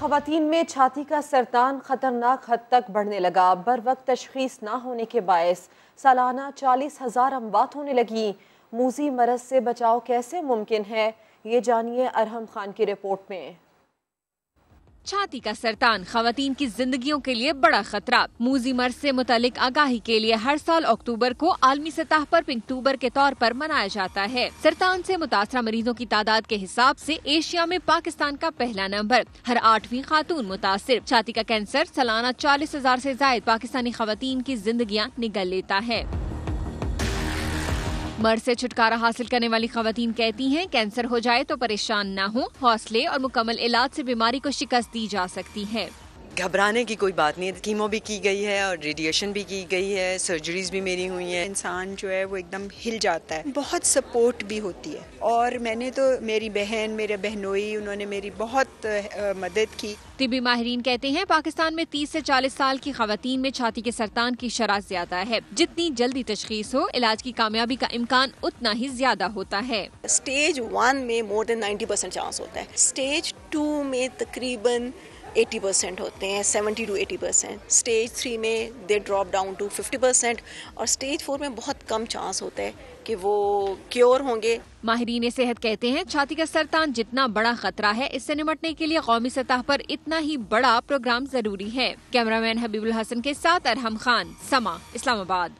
खातन में छाती का सरतान खतरनाक हद तक बढ़ने लगा बर वक्त तशखीस ना होने के बायस सालाना चालीस हज़ार अमवात होने लगी मूजी मरज से बचाव कैसे मुमकिन है ये जानिए अरहम खान की रिपोर्ट में छाती का सरतान खातन की जिंदगियों के लिए बड़ा खतरा मूजी मर्ज ऐसी मुतलिक आगाही के लिए हर साल अक्टूबर को आलमी सतह पर पिंकटूबर के तौर पर मनाया जाता है सरतान से मुतासरा मरीजों की तादाद के हिसाब से एशिया में पाकिस्तान का पहला नंबर हर आठवीं खातून मुतासर छाती का कैंसर सालाना चालीस हजार ऐसी जायद पाकिस्तानी खातन की जिंदगियाँ निगल लेता है मर्द से छुटकारा हासिल करने वाली खातन कहती हैं कैंसर हो जाए तो परेशान ना हो हौसले और मुकम्मल इलाज से बीमारी को शिकस्त दी जा सकती है घबराने की कोई बात नहीं है कीमो भी की गई है और रेडिएशन भी की गई है सर्जरीज भी मेरी हुई हैं इंसान जो है वो एकदम हिल जाता है बहुत सपोर्ट भी होती है और मैंने तो मेरी बहन मेरे बहनोई उन्होंने मेरी बहुत मदद की तिबी माहरीन कहते हैं पाकिस्तान में 30 से 40 साल की खातन में छाती के सरतान की शराब ज्यादा है जितनी जल्दी तशखीस हो इलाज की कामयाबी का इम्कान उतना ही ज्यादा होता है स्टेज वन में मोर देन 90 परसेंट चांस होता है स्टेज टू में तकरीबन 80 परसेंट होते हैं 70 टू 80 परसेंट स्टेज थ्री में they drop down to 50 percent और स्टेज फोर में बहुत कम चांस होता है कि वो क्योर होंगे माहरीन सेहत कहते हैं छाती का सरतान जितना बड़ा खतरा है इससे निपटने के लिए कौमी सतह पर इतना ही बड़ा प्रोग्राम जरूरी है कैमरामैन हबीबुल हसन के साथ अरहम खान समा इस्लामाबाद